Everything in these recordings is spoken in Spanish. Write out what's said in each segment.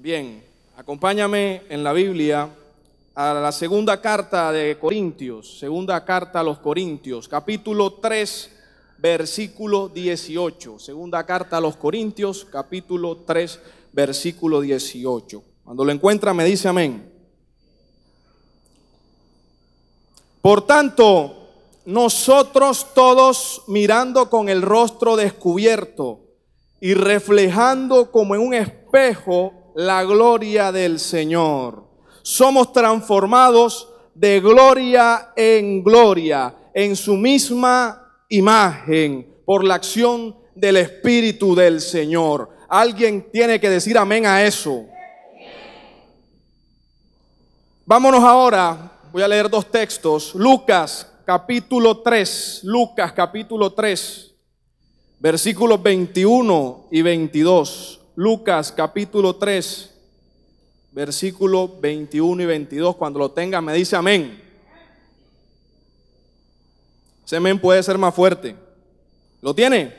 Bien, acompáñame en la Biblia a la segunda carta de Corintios, segunda carta a los Corintios, capítulo 3, versículo 18. Segunda carta a los Corintios, capítulo 3, versículo 18. Cuando lo encuentra me dice amén. Por tanto, nosotros todos mirando con el rostro descubierto y reflejando como en un espejo la gloria del Señor. Somos transformados de gloria en gloria, en su misma imagen, por la acción del Espíritu del Señor. Alguien tiene que decir amén a eso. Vámonos ahora, voy a leer dos textos. Lucas capítulo 3, Lucas capítulo 3, versículos 21 y 22. Lucas capítulo 3, versículo 21 y 22. Cuando lo tenga, me dice amén. Ese amén puede ser más fuerte. ¿Lo tiene?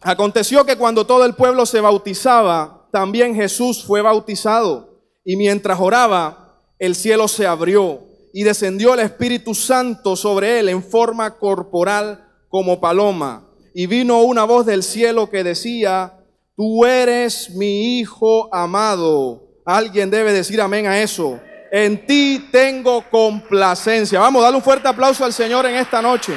Aconteció que cuando todo el pueblo se bautizaba, también Jesús fue bautizado. Y mientras oraba, el cielo se abrió y descendió el Espíritu Santo sobre él en forma corporal como paloma y vino una voz del cielo que decía, tú eres mi hijo amado. Alguien debe decir amén a eso. En ti tengo complacencia. Vamos, dale un fuerte aplauso al Señor en esta noche.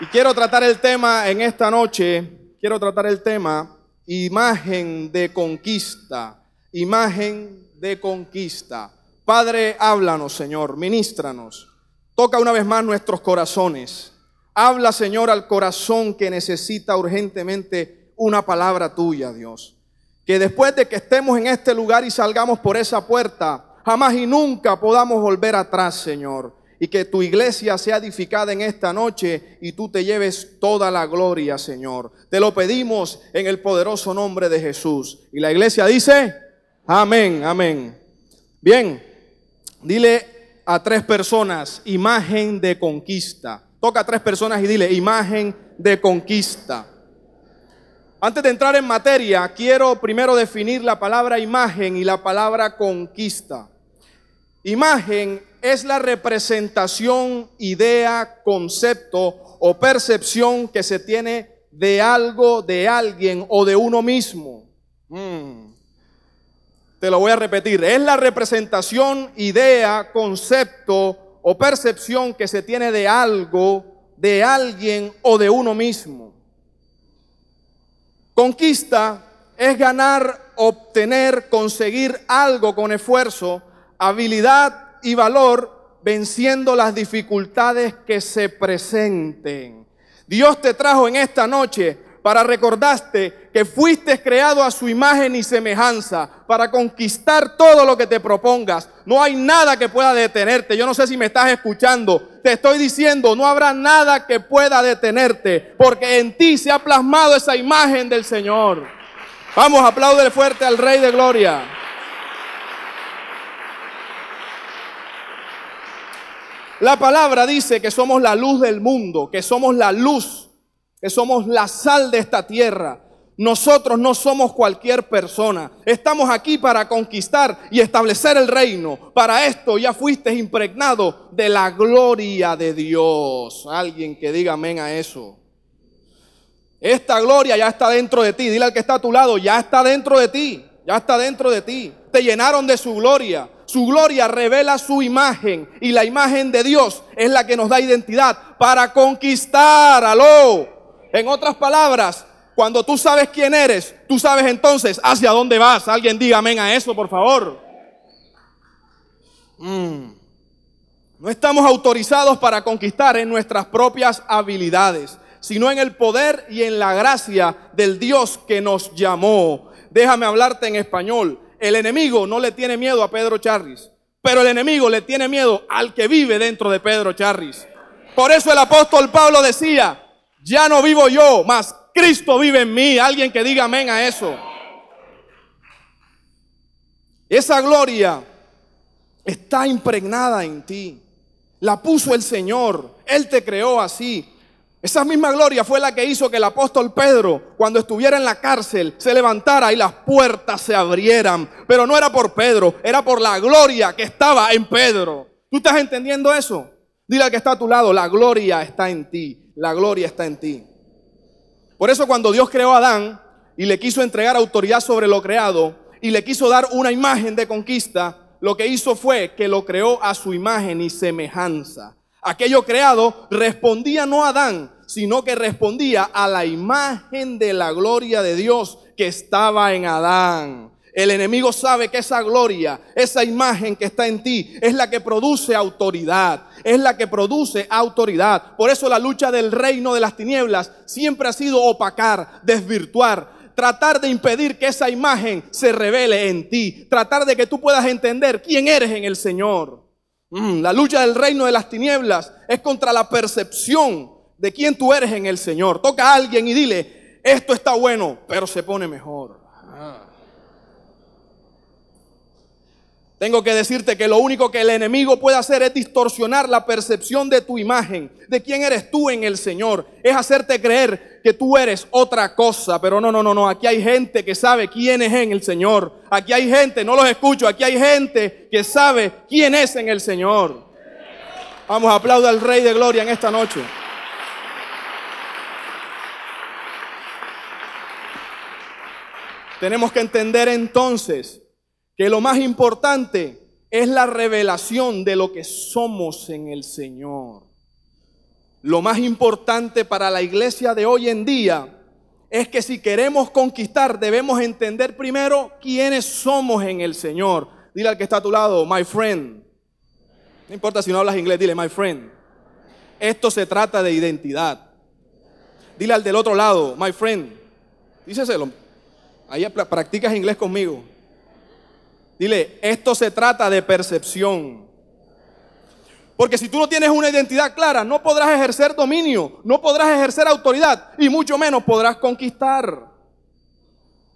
Y quiero tratar el tema en esta noche, quiero tratar el tema imagen de conquista, imagen de conquista. Padre, háblanos, Señor, ministranos. Toca una vez más nuestros corazones. Habla, Señor, al corazón que necesita urgentemente una palabra tuya, Dios. Que después de que estemos en este lugar y salgamos por esa puerta, jamás y nunca podamos volver atrás, Señor. Y que tu iglesia sea edificada en esta noche y tú te lleves toda la gloria, Señor. Te lo pedimos en el poderoso nombre de Jesús. Y la iglesia dice, amén, amén. Bien, dile a tres personas, imagen de conquista. Toca a tres personas y dile, imagen de conquista. Antes de entrar en materia, quiero primero definir la palabra imagen y la palabra conquista. Imagen es la representación, idea, concepto o percepción que se tiene de algo, de alguien o de uno mismo. Mm. Te lo voy a repetir. Es la representación, idea, concepto o percepción que se tiene de algo, de alguien o de uno mismo. Conquista es ganar, obtener, conseguir algo con esfuerzo, habilidad y valor, venciendo las dificultades que se presenten. Dios te trajo en esta noche para recordarte que fuiste creado a su imagen y semejanza para conquistar todo lo que te propongas. No hay nada que pueda detenerte. Yo no sé si me estás escuchando. Te estoy diciendo, no habrá nada que pueda detenerte, porque en ti se ha plasmado esa imagen del Señor. Vamos, aplaude fuerte al Rey de Gloria. La palabra dice que somos la luz del mundo, que somos la luz, que somos la sal de esta tierra. Nosotros no somos cualquier persona. Estamos aquí para conquistar y establecer el reino. Para esto ya fuiste impregnado de la gloria de Dios. Alguien que diga amén a eso. Esta gloria ya está dentro de ti. Dile al que está a tu lado, ya está dentro de ti. Ya está dentro de ti. Te llenaron de su gloria. Su gloria revela su imagen y la imagen de Dios es la que nos da identidad para conquistar. Aló. En otras palabras, cuando tú sabes quién eres, tú sabes entonces hacia dónde vas. Alguien diga amén a eso, por favor. Mm. No estamos autorizados para conquistar en nuestras propias habilidades, sino en el poder y en la gracia del Dios que nos llamó. Déjame hablarte en español. El enemigo no le tiene miedo a Pedro Charris, pero el enemigo le tiene miedo al que vive dentro de Pedro Charris. Por eso el apóstol Pablo decía, ya no vivo yo, más. Cristo vive en mí. Alguien que diga amén a eso. Esa gloria está impregnada en ti. La puso el Señor. Él te creó así. Esa misma gloria fue la que hizo que el apóstol Pedro, cuando estuviera en la cárcel, se levantara y las puertas se abrieran. Pero no era por Pedro, era por la gloria que estaba en Pedro. ¿Tú estás entendiendo eso? Dile que está a tu lado, la gloria está en ti, la gloria está en ti. Por eso cuando Dios creó a Adán y le quiso entregar autoridad sobre lo creado y le quiso dar una imagen de conquista, lo que hizo fue que lo creó a su imagen y semejanza. Aquello creado respondía no a Adán, sino que respondía a la imagen de la gloria de Dios que estaba en Adán. El enemigo sabe que esa gloria, esa imagen que está en ti, es la que produce autoridad, es la que produce autoridad. Por eso la lucha del reino de las tinieblas siempre ha sido opacar, desvirtuar, tratar de impedir que esa imagen se revele en ti, tratar de que tú puedas entender quién eres en el Señor. Mm, la lucha del reino de las tinieblas es contra la percepción de quién tú eres en el Señor. Toca a alguien y dile, esto está bueno, pero se pone mejor. Ah. Tengo que decirte que lo único que el enemigo puede hacer es distorsionar la percepción de tu imagen, de quién eres tú en el Señor. Es hacerte creer que tú eres otra cosa. Pero no, no, no, no. Aquí hay gente que sabe quién es en el Señor. Aquí hay gente, no los escucho, aquí hay gente que sabe quién es en el Señor. Vamos, aplauda al Rey de Gloria en esta noche. Tenemos que entender entonces que lo más importante es la revelación de lo que somos en el Señor. Lo más importante para la iglesia de hoy en día es que si queremos conquistar debemos entender primero quiénes somos en el Señor. Dile al que está a tu lado, my friend. No importa si no hablas inglés, dile, my friend. Esto se trata de identidad. Dile al del otro lado, my friend. Díselo. Ahí practicas inglés conmigo. Dile, esto se trata de percepción. Porque si tú no tienes una identidad clara, no podrás ejercer dominio, no podrás ejercer autoridad y mucho menos podrás conquistar.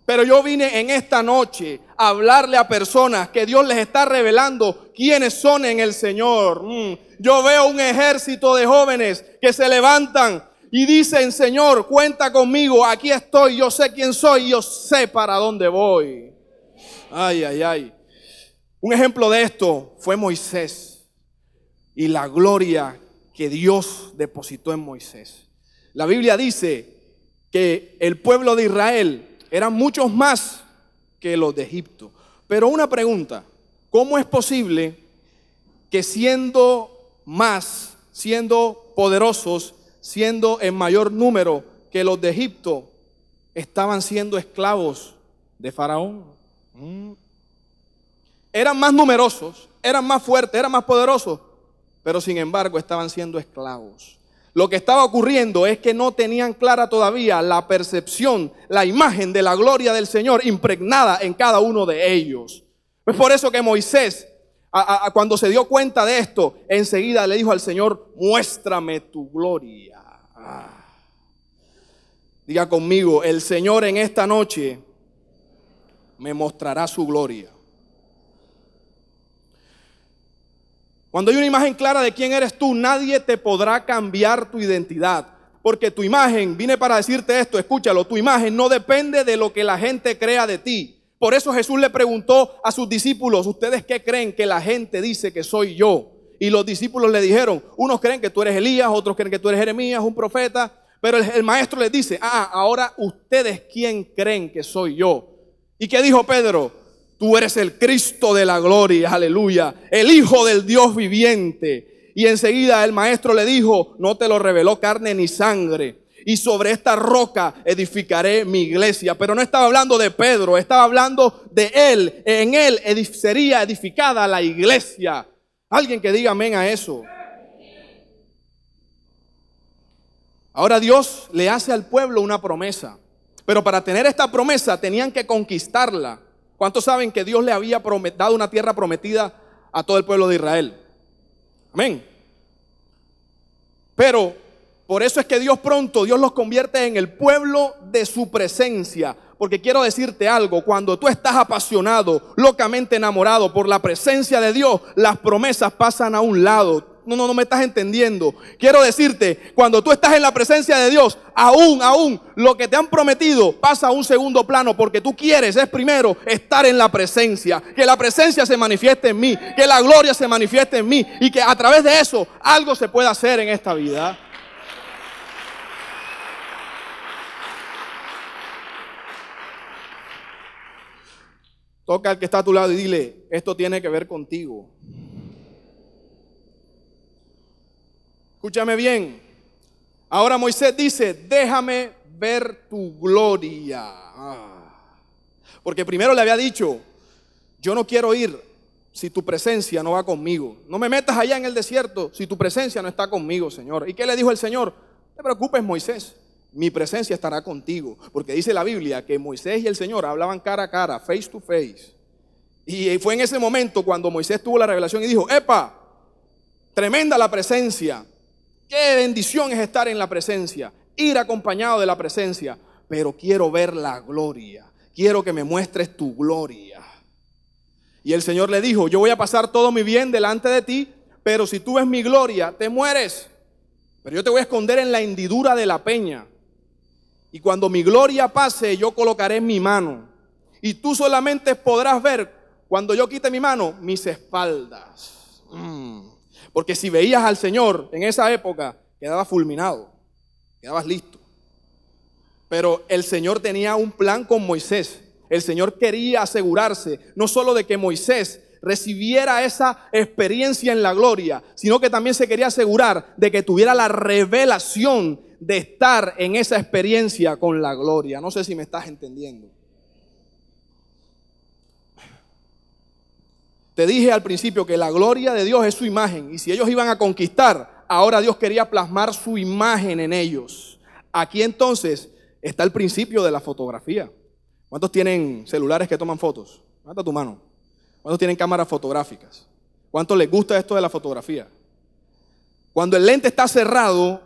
Pero yo vine en esta noche a hablarle a personas que Dios les está revelando quiénes son en el Señor. Mm. Yo veo un ejército de jóvenes que se levantan y dicen, Señor, cuenta conmigo, aquí estoy, yo sé quién soy, yo sé para dónde voy. Ay, ay, ay. Un ejemplo de esto fue Moisés y la gloria que Dios depositó en Moisés. La Biblia dice que el pueblo de Israel eran muchos más que los de Egipto. Pero una pregunta, ¿cómo es posible que siendo más, siendo poderosos, siendo en mayor número que los de Egipto, estaban siendo esclavos de Faraón? Mm eran más numerosos, eran más fuertes, eran más poderosos, pero sin embargo estaban siendo esclavos. Lo que estaba ocurriendo es que no tenían clara todavía la percepción, la imagen de la gloria del Señor impregnada en cada uno de ellos. Es por eso que Moisés, cuando se dio cuenta de esto, enseguida le dijo al Señor, muéstrame tu gloria. Diga conmigo, el Señor en esta noche me mostrará su gloria. Cuando hay una imagen clara de quién eres tú, nadie te podrá cambiar tu identidad. Porque tu imagen, vine para decirte esto, escúchalo, tu imagen no depende de lo que la gente crea de ti. Por eso Jesús le preguntó a sus discípulos, ¿ustedes qué creen que la gente dice que soy yo? Y los discípulos le dijeron, unos creen que tú eres Elías, otros creen que tú eres Jeremías, un profeta. Pero el, maestro les dice, ah, ahora ustedes quién creen que soy yo. ¿Y qué dijo Pedro? Tú eres el Cristo de la gloria, aleluya, el Hijo del Dios viviente. Y enseguida el maestro le dijo, no te lo reveló carne ni sangre. Y sobre esta roca edificaré mi iglesia. Pero no estaba hablando de Pedro, estaba hablando de él. En él sería edificada la iglesia. Alguien que diga amén a eso. Ahora Dios le hace al pueblo una promesa. Pero para tener esta promesa tenían que conquistarla. ¿Cuántos saben que Dios le había dado una tierra prometida a todo el pueblo de Israel? Amén. Pero por eso es que Dios pronto, Dios los convierte en el pueblo de su presencia. Porque quiero decirte algo, cuando tú estás apasionado, locamente enamorado por la presencia de Dios, las promesas pasan a un lado no, no, no me estás entendiendo. Quiero decirte, cuando tú estás en la presencia de Dios, aún, aún, lo que te han prometido pasa a un segundo plano porque tú quieres, es primero, estar en la presencia. Que la presencia se manifieste en mí, que la gloria se manifieste en mí y que a través de eso algo se pueda hacer en esta vida. Toca al que está a tu lado y dile, esto tiene que ver contigo. Escúchame bien. Ahora Moisés dice, déjame ver tu gloria. Ah. Porque primero le había dicho, yo no quiero ir si tu presencia no va conmigo. No me metas allá en el desierto si tu presencia no está conmigo, Señor. ¿Y qué le dijo el Señor? No te preocupes, Moisés. Mi presencia estará contigo. Porque dice la Biblia que Moisés y el Señor hablaban cara a cara, face to face. Y fue en ese momento cuando Moisés tuvo la revelación y dijo, epa, tremenda la presencia. Qué bendición es estar en la presencia, ir acompañado de la presencia, pero quiero ver la gloria. Quiero que me muestres tu gloria. Y el Señor le dijo, yo voy a pasar todo mi bien delante de ti, pero si tú ves mi gloria, te mueres. Pero yo te voy a esconder en la hendidura de la peña. Y cuando mi gloria pase, yo colocaré mi mano. Y tú solamente podrás ver, cuando yo quite mi mano, mis espaldas. Mm. Porque si veías al Señor en esa época, quedabas fulminado, quedabas listo. Pero el Señor tenía un plan con Moisés. El Señor quería asegurarse no solo de que Moisés recibiera esa experiencia en la gloria, sino que también se quería asegurar de que tuviera la revelación de estar en esa experiencia con la gloria. No sé si me estás entendiendo. Te dije al principio que la gloria de Dios es su imagen y si ellos iban a conquistar, ahora Dios quería plasmar su imagen en ellos. Aquí entonces está el principio de la fotografía. ¿Cuántos tienen celulares que toman fotos? Levanta tu mano. ¿Cuántos tienen cámaras fotográficas? ¿Cuántos les gusta esto de la fotografía? Cuando el lente está cerrado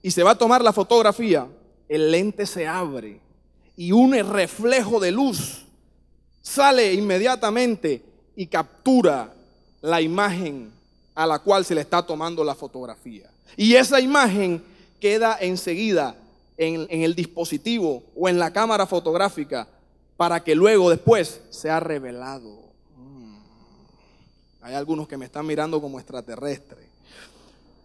y se va a tomar la fotografía, el lente se abre y un reflejo de luz sale inmediatamente y captura la imagen a la cual se le está tomando la fotografía. Y esa imagen queda enseguida en, el dispositivo o en la cámara fotográfica para que luego después sea revelado. Mm. Hay algunos que me están mirando como extraterrestre.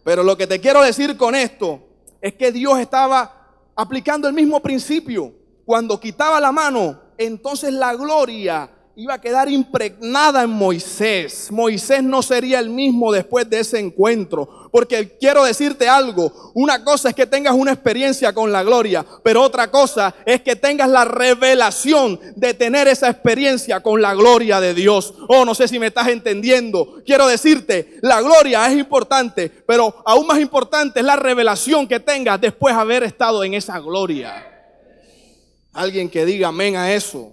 Pero lo que te quiero decir con esto es que Dios estaba aplicando el mismo principio. Cuando quitaba la mano, entonces la gloria iba a quedar impregnada en Moisés. Moisés no sería el mismo después de ese encuentro. Porque quiero decirte algo, una cosa es que tengas una experiencia con la gloria, pero otra cosa es que tengas la revelación de tener esa experiencia con la gloria de Dios. Oh, no sé si me estás entendiendo. Quiero decirte, la gloria es importante, pero aún más importante es la revelación que tengas después de haber estado en esa gloria. Alguien que diga amén a eso.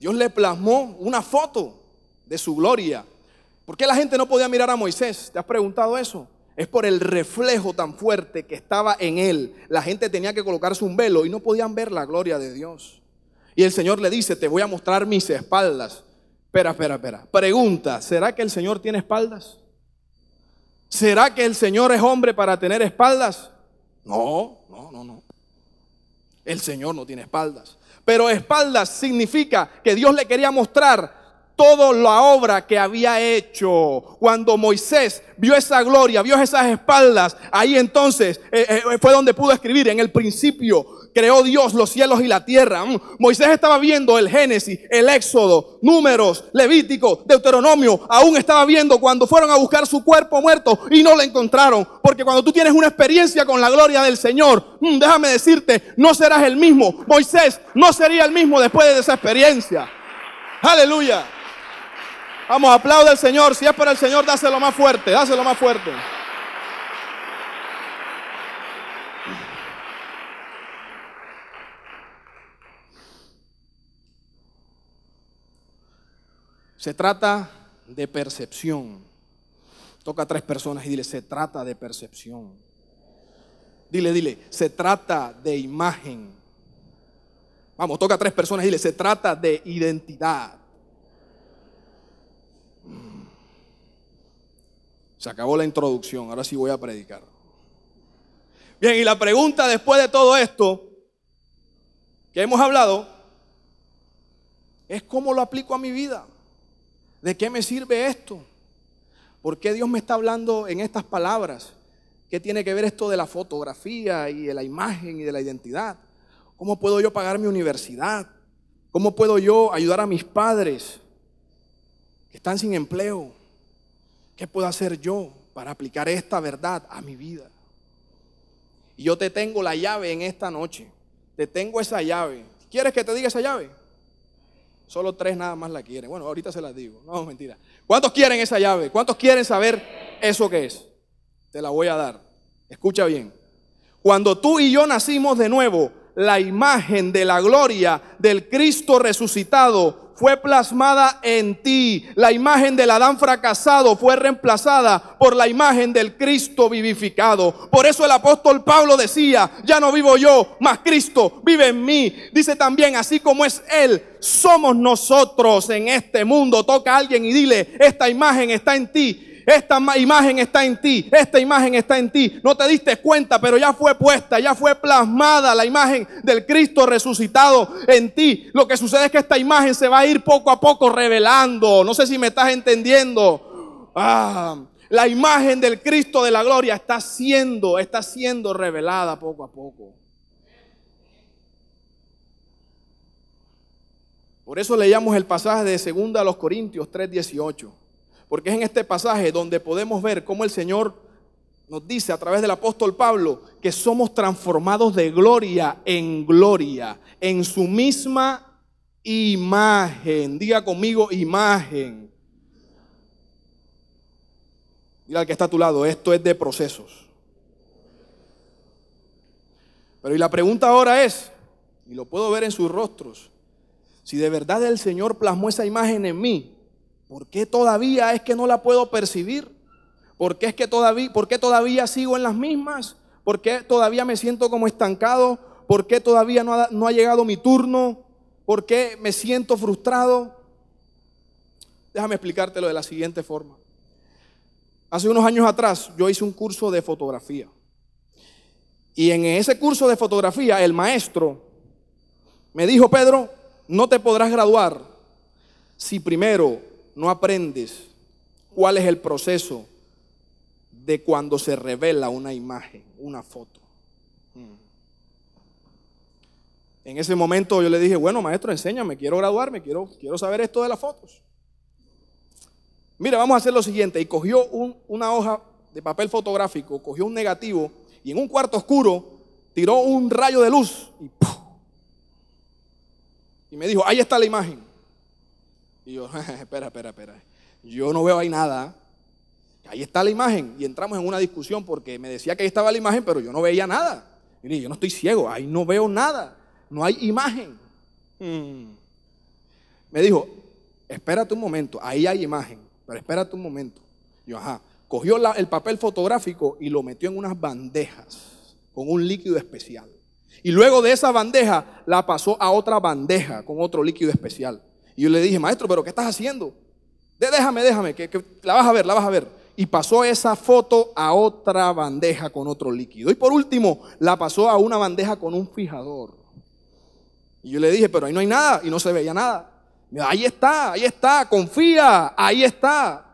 Dios le plasmó una foto de su gloria. ¿Por qué la gente no podía mirar a Moisés? ¿Te has preguntado eso? Es por el reflejo tan fuerte que estaba en él. La gente tenía que colocarse un velo y no podían ver la gloria de Dios. Y el Señor le dice, te voy a mostrar mis espaldas. Espera, espera, espera. Pregunta, ¿será que el Señor tiene espaldas? ¿Será que el Señor es hombre para tener espaldas? No, no, no, no. El Señor no tiene espaldas. Pero espaldas significa que Dios le quería mostrar toda la obra que había hecho. Cuando Moisés vio esa gloria, vio esas espaldas, ahí entonces eh, eh, fue donde pudo escribir en el principio creó Dios los cielos y la tierra. Mm. Moisés estaba viendo el Génesis, el Éxodo, Números, Levítico, Deuteronomio. Aún estaba viendo cuando fueron a buscar su cuerpo muerto y no lo encontraron. Porque cuando tú tienes una experiencia con la gloria del Señor, mm, déjame decirte, no serás el mismo. Moisés no sería el mismo después de esa experiencia. Aleluya. Vamos, aplaude al Señor. Si es para el Señor, dáselo más fuerte, dáselo más fuerte. Se trata de percepción. Toca a tres personas y dile, se trata de percepción. Dile, dile, se trata de imagen. Vamos, toca a tres personas y dile, se trata de identidad. Se acabó la introducción, ahora sí voy a predicar. Bien, y la pregunta después de todo esto que hemos hablado es cómo lo aplico a mi vida. ¿De qué me sirve esto? ¿Por qué Dios me está hablando en estas palabras? ¿Qué tiene que ver esto de la fotografía y de la imagen y de la identidad? ¿Cómo puedo yo pagar mi universidad? ¿Cómo puedo yo ayudar a mis padres que están sin empleo? ¿Qué puedo hacer yo para aplicar esta verdad a mi vida? Y yo te tengo la llave en esta noche. Te tengo esa llave. ¿Quieres que te diga esa llave? Solo tres nada más la quieren. Bueno, ahorita se las digo. No, mentira. ¿Cuántos quieren esa llave? ¿Cuántos quieren saber eso que es? Te la voy a dar. Escucha bien. Cuando tú y yo nacimos de nuevo, la imagen de la gloria del Cristo resucitado fue plasmada en ti. La imagen del Adán fracasado fue reemplazada por la imagen del Cristo vivificado. Por eso el apóstol Pablo decía, ya no vivo yo, mas Cristo vive en mí. Dice también, así como es Él, somos nosotros en este mundo. Toca a alguien y dile, esta imagen está en ti esta imagen está en ti, esta imagen está en ti. No te diste cuenta, pero ya fue puesta, ya fue plasmada la imagen del Cristo resucitado en ti. Lo que sucede es que esta imagen se va a ir poco a poco revelando. No sé si me estás entendiendo. Ah, la imagen del Cristo de la gloria está siendo, está siendo revelada poco a poco. Por eso leíamos el pasaje de 2 a los Corintios 3:18 porque es en este pasaje donde podemos ver cómo el Señor nos dice a través del apóstol Pablo que somos transformados de gloria en gloria, en su misma imagen. Diga conmigo imagen. Mira al que está a tu lado, esto es de procesos. Pero y la pregunta ahora es, y lo puedo ver en sus rostros, si de verdad el Señor plasmó esa imagen en mí, ¿Por qué todavía es que no la puedo percibir? ¿Por qué es que todavía, todavía sigo en las mismas? ¿Por qué todavía me siento como estancado? ¿Por qué todavía no ha, no ha llegado mi turno? ¿Por qué me siento frustrado? Déjame explicártelo de la siguiente forma. Hace unos años atrás yo hice un curso de fotografía. Y en ese curso de fotografía el maestro me dijo, Pedro, no te podrás graduar si primero no aprendes cuál es el proceso de cuando se revela una imagen, una foto. Hmm. En ese momento yo le dije, bueno, maestro, enséñame, quiero graduarme, quiero, quiero saber esto de las fotos. Mira, vamos a hacer lo siguiente. Y cogió una hoja de papel fotográfico, cogió un negativo y en un cuarto oscuro tiró un rayo de luz y, y me dijo, ahí está la imagen. Y yo, espera, espera, espera. Yo no veo ahí nada. Ahí está la imagen. Y entramos en una discusión porque me decía que ahí estaba la imagen, pero yo no veía nada. Y yo no estoy ciego, ahí no veo nada. No hay imagen. Hmm. Me dijo, espérate un momento, ahí hay imagen, pero espérate un momento. Yo, ajá, cogió el papel fotográfico y lo metió en unas bandejas con un líquido especial. Y luego de esa bandeja la pasó a otra bandeja con otro líquido especial. Y yo le dije, maestro, pero ¿qué estás haciendo? déjame, déjame, que, la vas a ver, la vas a ver. Y pasó esa foto a otra bandeja con otro líquido. Y por último, la pasó a una bandeja con un fijador. Y yo le dije, pero ahí no hay nada y no se veía nada. ahí está, ahí está, confía, ahí está.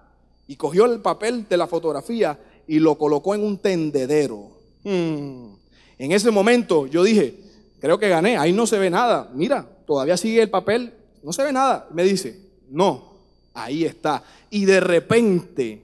Y cogió el papel de la fotografía y lo colocó en un tendedero. Hmm. En ese momento yo dije, creo que gané, ahí no se ve nada. Mira, todavía sigue el papel no se ve nada. Me dice, no, ahí está. Y de repente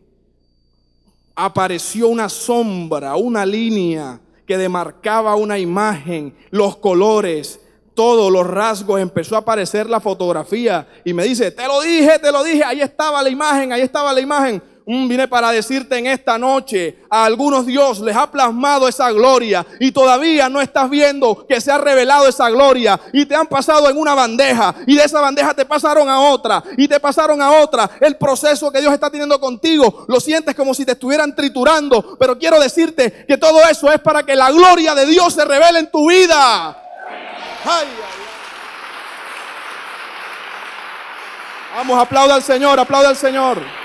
apareció una sombra, una línea que demarcaba una imagen, los colores, todos los rasgos, empezó a aparecer la fotografía y me dice, te lo dije, te lo dije, ahí estaba la imagen, ahí estaba la imagen. Mm, vine para decirte en esta noche, a algunos Dios les ha plasmado esa gloria y todavía no estás viendo que se ha revelado esa gloria y te han pasado en una bandeja y de esa bandeja te pasaron a otra y te pasaron a otra. El proceso que Dios está teniendo contigo lo sientes como si te estuvieran triturando, pero quiero decirte que todo eso es para que la gloria de Dios se revele en tu vida. Vamos, aplauda al Señor, aplauda al Señor.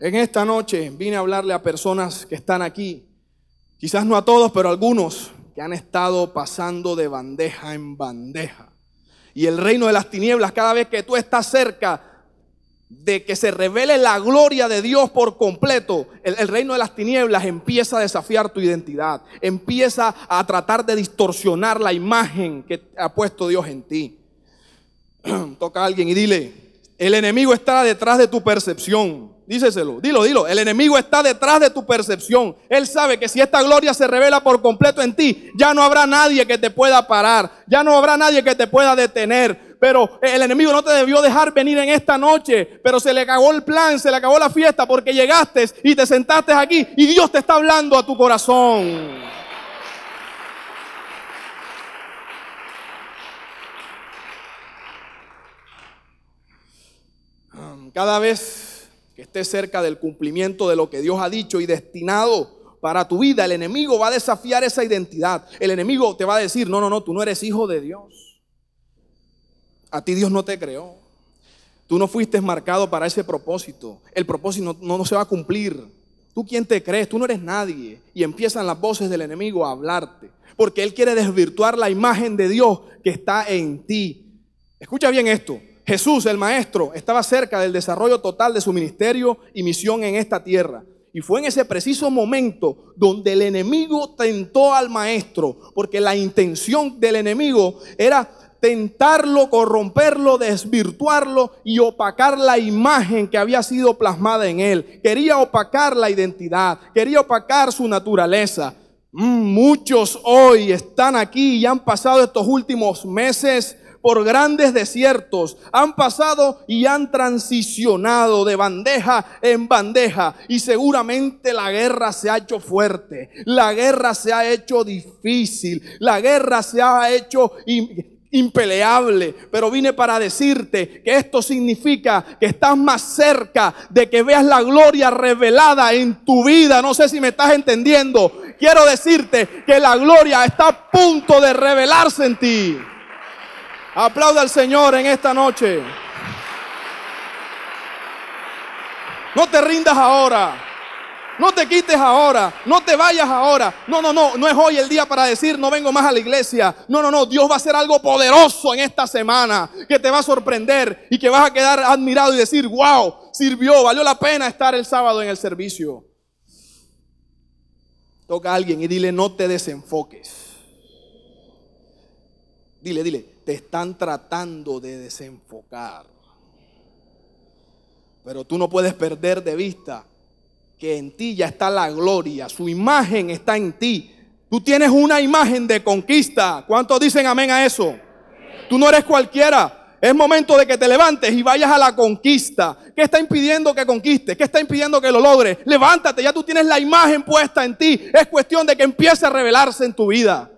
En esta noche vine a hablarle a personas que están aquí, quizás no a todos, pero a algunos que han estado pasando de bandeja en bandeja. Y el reino de las tinieblas, cada vez que tú estás cerca de que se revele la gloria de Dios por completo, el, el, reino de las tinieblas empieza a desafiar tu identidad, empieza a tratar de distorsionar la imagen que ha puesto Dios en ti. Toca a alguien y dile, el enemigo está detrás de tu percepción. Díceselo, dilo, dilo. El enemigo está detrás de tu percepción. Él sabe que si esta gloria se revela por completo en ti, ya no habrá nadie que te pueda parar, ya no habrá nadie que te pueda detener. Pero el enemigo no te debió dejar venir en esta noche, pero se le cagó el plan, se le acabó la fiesta porque llegaste y te sentaste aquí y Dios te está hablando a tu corazón. Cada vez que estés cerca del cumplimiento de lo que Dios ha dicho y destinado para tu vida, el enemigo va a desafiar esa identidad. El enemigo te va a decir, no, no, no, tú no eres hijo de Dios. A ti Dios no te creó. Tú no fuiste marcado para ese propósito. El propósito no, no se va a cumplir. ¿Tú quién te crees? Tú no eres nadie. Y empiezan las voces del enemigo a hablarte. Porque él quiere desvirtuar la imagen de Dios que está en ti. Escucha bien esto. Jesús, el Maestro, estaba cerca del desarrollo total de su ministerio y misión en esta tierra. Y fue en ese preciso momento donde el enemigo tentó al Maestro, porque la intención del enemigo era tentarlo, corromperlo, desvirtuarlo y opacar la imagen que había sido plasmada en él. Quería opacar la identidad, quería opacar su naturaleza. Mm, muchos hoy están aquí y han pasado estos últimos meses por grandes desiertos, han pasado y han transicionado de bandeja en bandeja y seguramente la guerra se ha hecho fuerte, la guerra se ha hecho difícil, la guerra se ha hecho impeleable, pero vine para decirte que esto significa que estás más cerca de que veas la gloria revelada en tu vida. No sé si me estás entendiendo. Quiero decirte que la gloria está a punto de revelarse en ti. Aplauda al Señor en esta noche. No te rindas ahora. No te quites ahora, no te vayas ahora. No, no, no, no es hoy el día para decir no vengo más a la iglesia. No, no, no, Dios va a hacer algo poderoso en esta semana que te va a sorprender y que vas a quedar admirado y decir, wow, sirvió, valió la pena estar el sábado en el servicio. Toca a alguien y dile, no te desenfoques. Dile, dile, te están tratando de desenfocar. Pero tú no puedes perder de vista que en ti ya está la gloria, su imagen está en ti. Tú tienes una imagen de conquista. ¿Cuántos dicen amén a eso? Tú no eres cualquiera. Es momento de que te levantes y vayas a la conquista. ¿Qué está impidiendo que conquistes? ¿Qué está impidiendo que lo logres? Levántate, ya tú tienes la imagen puesta en ti. Es cuestión de que empiece a revelarse en tu vida.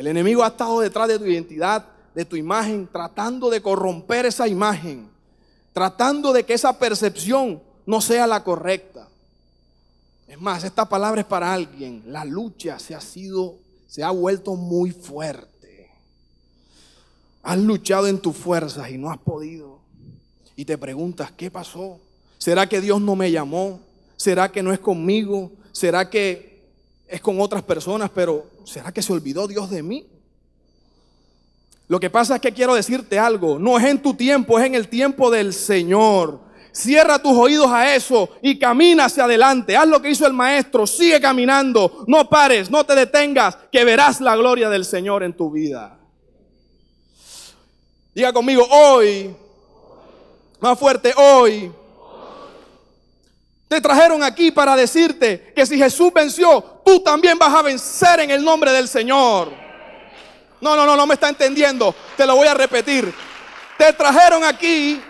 El enemigo ha estado detrás de tu identidad, de tu imagen, tratando de corromper esa imagen, tratando de que esa percepción no sea la correcta. Es más, esta palabra es para alguien. La lucha se ha sido, se ha vuelto muy fuerte. Has luchado en tus fuerzas y no has podido. Y te preguntas, ¿qué pasó? ¿Será que Dios no me llamó? ¿Será que no es conmigo? ¿Será que es con otras personas, pero ¿será que se olvidó Dios de mí? Lo que pasa es que quiero decirte algo, no es en tu tiempo, es en el tiempo del Señor. Cierra tus oídos a eso y camina hacia adelante. Haz lo que hizo el maestro, sigue caminando, no pares, no te detengas, que verás la gloria del Señor en tu vida. Diga conmigo, hoy, más fuerte, hoy, te trajeron aquí para decirte que si Jesús venció, tú también vas a vencer en el nombre del Señor. No, no, no, no me está entendiendo. Te lo voy a repetir. Te trajeron aquí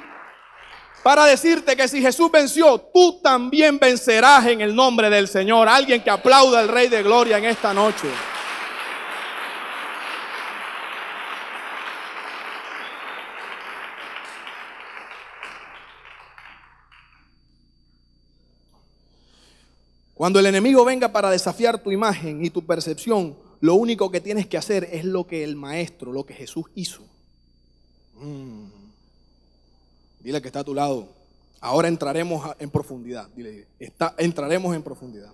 para decirte que si Jesús venció, tú también vencerás en el nombre del Señor. Alguien que aplauda al Rey de Gloria en esta noche. Cuando el enemigo venga para desafiar tu imagen y tu percepción, lo único que tienes que hacer es lo que el maestro, lo que Jesús hizo. Mm. Dile que está a tu lado. Ahora entraremos en profundidad. Dile, entraremos en profundidad.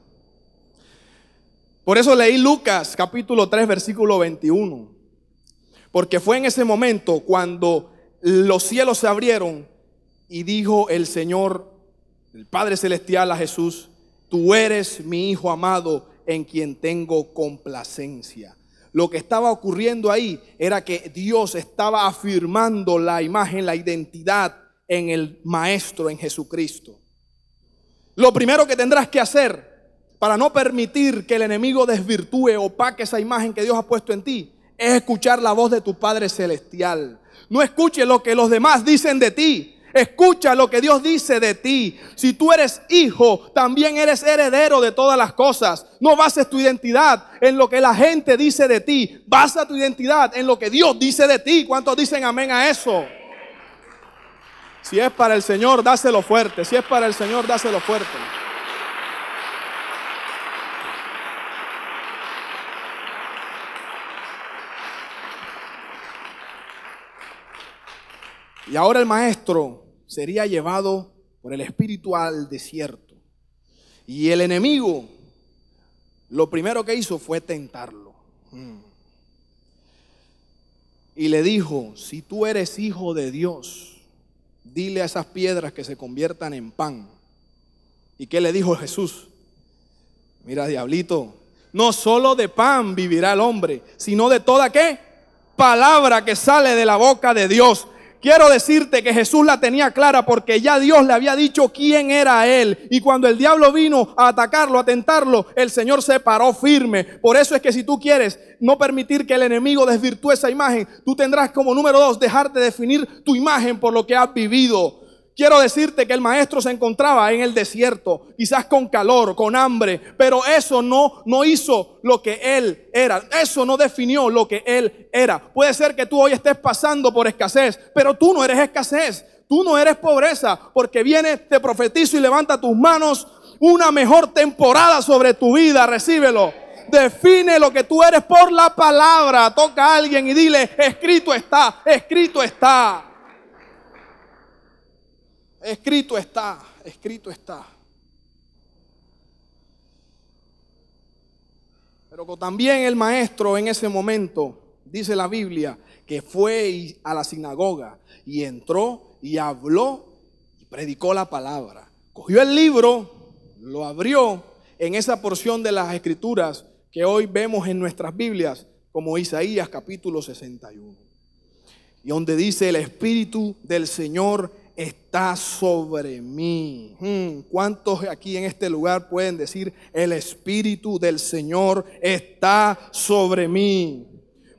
Por eso leí Lucas capítulo 3 versículo 21. Porque fue en ese momento cuando los cielos se abrieron y dijo el Señor, el Padre Celestial a Jesús, tú eres mi hijo amado en quien tengo complacencia. Lo que estaba ocurriendo ahí era que Dios estaba afirmando la imagen, la identidad en el Maestro, en Jesucristo. Lo primero que tendrás que hacer para no permitir que el enemigo desvirtúe, opaque esa imagen que Dios ha puesto en ti, es escuchar la voz de tu Padre Celestial. No escuche lo que los demás dicen de ti, Escucha lo que Dios dice de ti. Si tú eres hijo, también eres heredero de todas las cosas. No bases tu identidad en lo que la gente dice de ti. Basa tu identidad en lo que Dios dice de ti. ¿Cuántos dicen amén a eso? Si es para el Señor, dáselo fuerte. Si es para el Señor, dáselo fuerte. Y ahora el maestro sería llevado por el espíritu al desierto. Y el enemigo lo primero que hizo fue tentarlo. Y le dijo, si tú eres hijo de Dios, dile a esas piedras que se conviertan en pan. ¿Y qué le dijo Jesús? Mira, diablito, no solo de pan vivirá el hombre, sino de toda qué? Palabra que sale de la boca de Dios. Quiero decirte que Jesús la tenía clara porque ya Dios le había dicho quién era él. Y cuando el diablo vino a atacarlo, a tentarlo, el Señor se paró firme. Por eso es que si tú quieres no permitir que el enemigo desvirtúe esa imagen, tú tendrás como número dos dejarte definir tu imagen por lo que has vivido. Quiero decirte que el maestro se encontraba en el desierto, quizás con calor, con hambre, pero eso no, no hizo lo que él era, eso no definió lo que él era. Puede ser que tú hoy estés pasando por escasez, pero tú no eres escasez, tú no eres pobreza, porque viene, te profetizo y levanta tus manos, una mejor temporada sobre tu vida, recíbelo. Define lo que tú eres por la palabra, toca a alguien y dile, escrito está, escrito está. Escrito está, escrito está. Pero también el maestro en ese momento, dice la Biblia, que fue a la sinagoga y entró y habló y predicó la palabra. Cogió el libro, lo abrió en esa porción de las escrituras que hoy vemos en nuestras Biblias, como Isaías capítulo 61. Y donde dice, el Espíritu del Señor está sobre mí. Hmm, ¿Cuántos aquí en este lugar pueden decir, el Espíritu del Señor está sobre mí?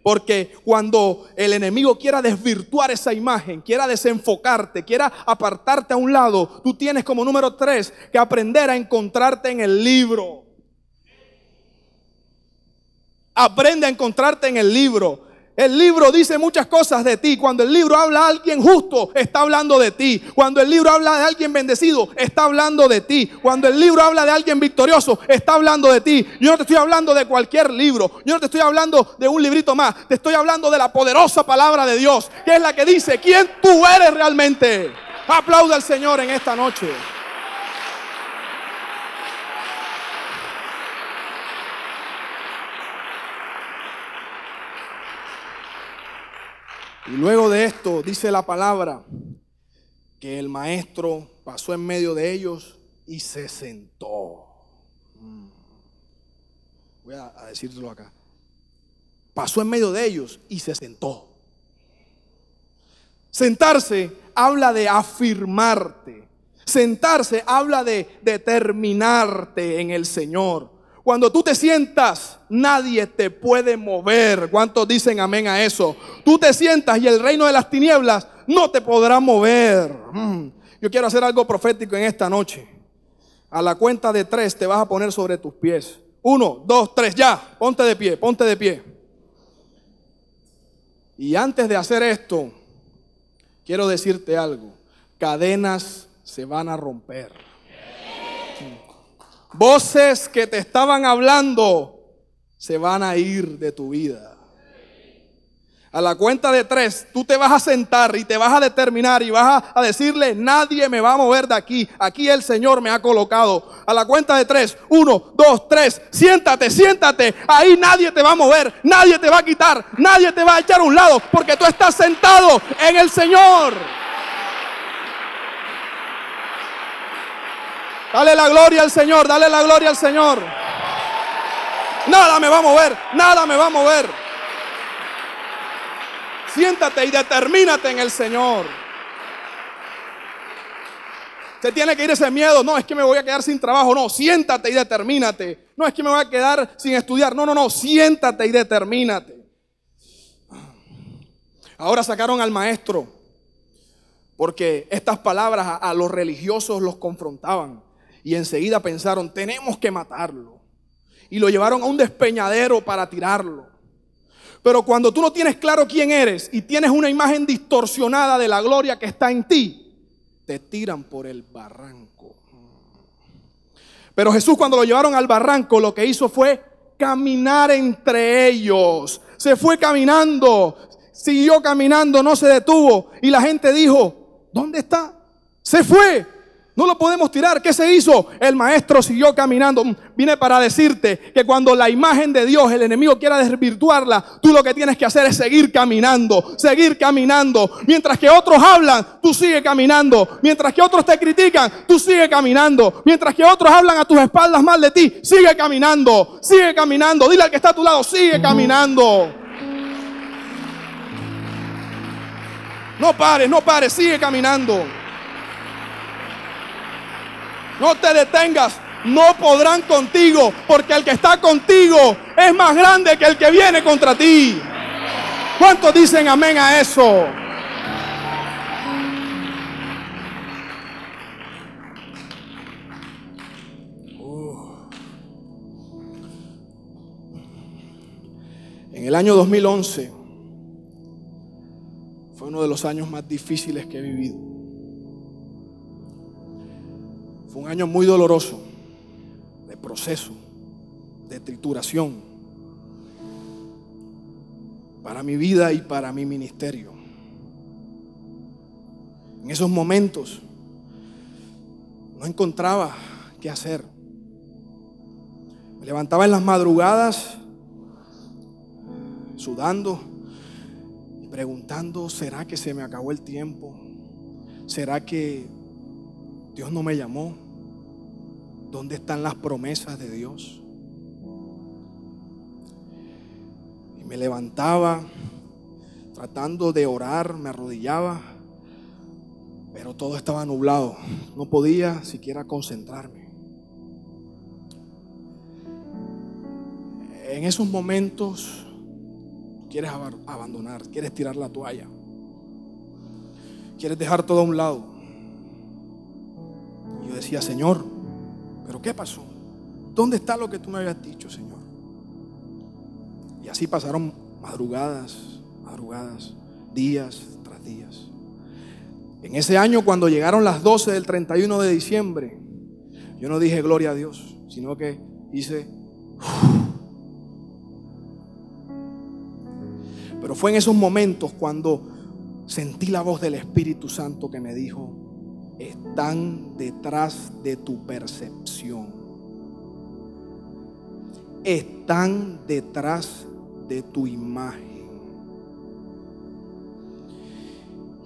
Porque cuando el enemigo quiera desvirtuar esa imagen, quiera desenfocarte, quiera apartarte a un lado, tú tienes como número tres que aprender a encontrarte en el libro. Aprende a encontrarte en el libro. El libro dice muchas cosas de ti. Cuando el libro habla de alguien justo, está hablando de ti. Cuando el libro habla de alguien bendecido, está hablando de ti. Cuando el libro habla de alguien victorioso, está hablando de ti. Yo no te estoy hablando de cualquier libro. Yo no te estoy hablando de un librito más. Te estoy hablando de la poderosa palabra de Dios, que es la que dice quién tú eres realmente. Aplauda al Señor en esta noche. Y luego de esto dice la palabra que el maestro pasó en medio de ellos y se sentó. Mm. Voy a, decírtelo acá. Pasó en medio de ellos y se sentó. Sentarse habla de afirmarte. Sentarse habla de determinarte en el Señor. Cuando tú te sientas, nadie te puede mover. ¿Cuántos dicen amén a eso? Tú te sientas y el reino de las tinieblas no te podrá mover. Mm. Yo quiero hacer algo profético en esta noche. A la cuenta de tres te vas a poner sobre tus pies. Uno, dos, tres, ya. Ponte de pie, ponte de pie. Y antes de hacer esto, quiero decirte algo. Cadenas se van a romper. Voces que te estaban hablando se van a ir de tu vida. A la cuenta de tres, tú te vas a sentar y te vas a determinar y vas a, decirle, nadie me va a mover de aquí. Aquí el Señor me ha colocado. A la cuenta de tres, uno, dos, tres, siéntate, siéntate. Ahí nadie te va a mover, nadie te va a quitar, nadie te va a echar a un lado, porque tú estás sentado en el Señor. Dale la gloria al Señor, dale la gloria al Señor. Nada me va a mover, nada me va a mover. Siéntate y determínate en el Señor. Se tiene que ir ese miedo. No, es que me voy a quedar sin trabajo. No, siéntate y determínate. No, es que me voy a quedar sin estudiar. No, no, no, siéntate y determínate. Ahora sacaron al maestro porque estas palabras a, a los religiosos los confrontaban y enseguida pensaron, tenemos que matarlo. Y lo llevaron a un despeñadero para tirarlo. Pero cuando tú no tienes claro quién eres y tienes una imagen distorsionada de la gloria que está en ti, te tiran por el barranco. Pero Jesús cuando lo llevaron al barranco lo que hizo fue caminar entre ellos. Se fue caminando, siguió caminando, no se detuvo. Y la gente dijo, ¿dónde está? Se fue, no lo podemos tirar. ¿Qué se hizo? El maestro siguió caminando. Vine para decirte que cuando la imagen de Dios, el enemigo quiera desvirtuarla, tú lo que tienes que hacer es seguir caminando, seguir caminando. Mientras que otros hablan, tú sigue caminando. Mientras que otros te critican, tú sigue caminando. Mientras que otros hablan a tus espaldas mal de ti, sigue caminando, sigue caminando. Dile al que está a tu lado, sigue caminando. No pares, no pares, sigue caminando no te detengas, no podrán contigo, porque el que está contigo es más grande que el que viene contra ti. ¿Cuántos dicen amén a eso? En el año 2011 fue uno de los años más difíciles que he vivido un año muy doloroso, de proceso, de trituración, para mi vida y para mi ministerio. En esos momentos no encontraba qué hacer. Me levantaba en las madrugadas, sudando, y preguntando, ¿será que se me acabó el tiempo? ¿Será que Dios no me llamó? ¿Dónde están las promesas de Dios? Y me levantaba tratando de orar, me arrodillaba, pero todo estaba nublado. No podía siquiera concentrarme. En esos momentos quieres abandonar, quieres tirar la toalla, quieres dejar todo a un lado. Y yo decía, Señor, pero ¿qué pasó? ¿Dónde está lo que tú me habías dicho, Señor? Y así pasaron madrugadas, madrugadas, días tras días. En ese año, cuando llegaron las 12 del 31 de diciembre, yo no dije gloria a Dios, sino que hice... Pero fue en esos momentos cuando sentí la voz del Espíritu Santo que me dijo, están detrás de tu percepción. Están detrás de tu imagen.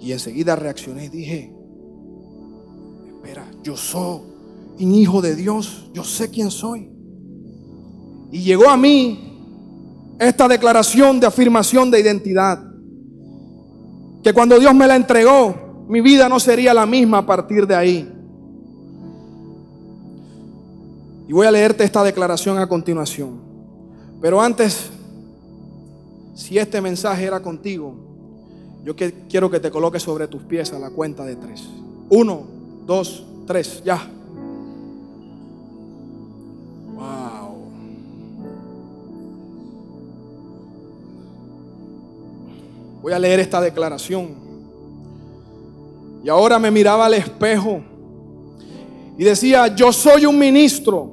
Y enseguida reaccioné y dije, espera, yo soy un hijo de Dios, yo sé quién soy. Y llegó a mí esta declaración de afirmación de identidad, que cuando Dios me la entregó, mi vida no sería la misma a partir de ahí. Y voy a leerte esta declaración a continuación. Pero antes, si este mensaje era contigo, yo quiero que te coloques sobre tus pies a la cuenta de tres. Uno, dos, tres, ya. Wow. Voy a leer esta declaración. Y ahora me miraba al espejo y decía, yo soy un ministro,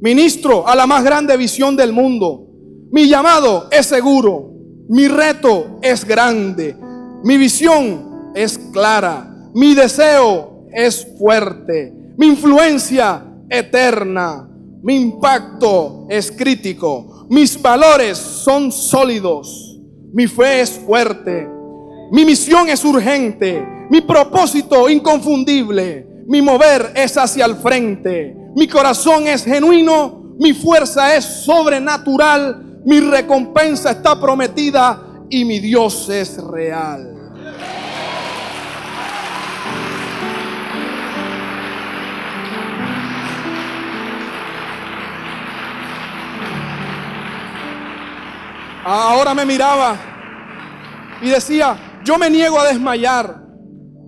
ministro a la más grande visión del mundo. Mi llamado es seguro, mi reto es grande, mi visión es clara, mi deseo es fuerte, mi influencia eterna, mi impacto es crítico, mis valores son sólidos, mi fe es fuerte, mi misión es urgente. Mi propósito inconfundible, mi mover es hacia el frente. Mi corazón es genuino, mi fuerza es sobrenatural, mi recompensa está prometida y mi Dios es real. Ahora me miraba y decía, yo me niego a desmayar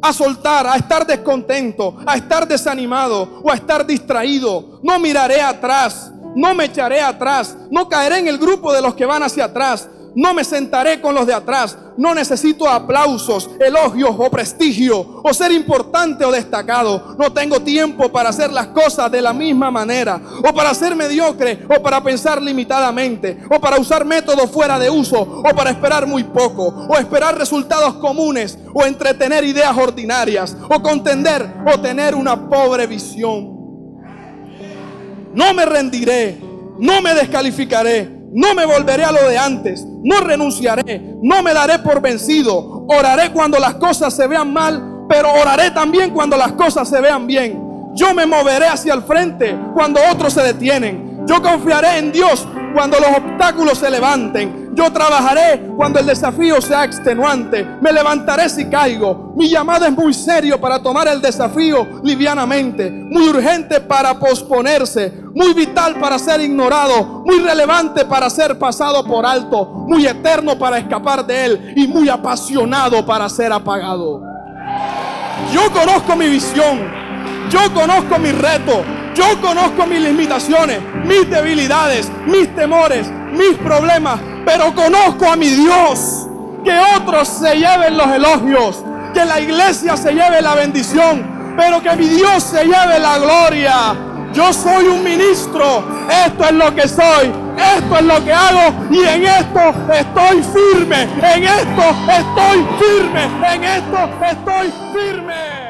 a soltar, a estar descontento, a estar desanimado o a estar distraído. No miraré atrás, no me echaré atrás, no caeré en el grupo de los que van hacia atrás, no me sentaré con los de atrás. No necesito aplausos, elogios o prestigio o ser importante o destacado. No tengo tiempo para hacer las cosas de la misma manera o para ser mediocre o para pensar limitadamente o para usar métodos fuera de uso o para esperar muy poco o esperar resultados comunes o entretener ideas ordinarias o contender o tener una pobre visión. No me rendiré, no me descalificaré, no me volveré a lo de antes, no renunciaré, no me daré por vencido, oraré cuando las cosas se vean mal, pero oraré también cuando las cosas se vean bien. Yo me moveré hacia el frente cuando otros se detienen. Yo confiaré en Dios cuando los obstáculos se levanten. Yo trabajaré cuando el desafío sea extenuante. Me levantaré si caigo. Mi llamada es muy serio para tomar el desafío livianamente. Muy urgente para posponerse. Muy vital para ser ignorado. Muy relevante para ser pasado por alto. Muy eterno para escapar de él. Y muy apasionado para ser apagado. Yo conozco mi visión. Yo conozco mis retos, yo conozco mis limitaciones, mis debilidades, mis temores, mis problemas, pero conozco a mi Dios. Que otros se lleven los elogios, que la iglesia se lleve la bendición, pero que mi Dios se lleve la gloria. Yo soy un ministro, esto es lo que soy, esto es lo que hago y en esto estoy firme, en esto estoy firme, en esto estoy firme.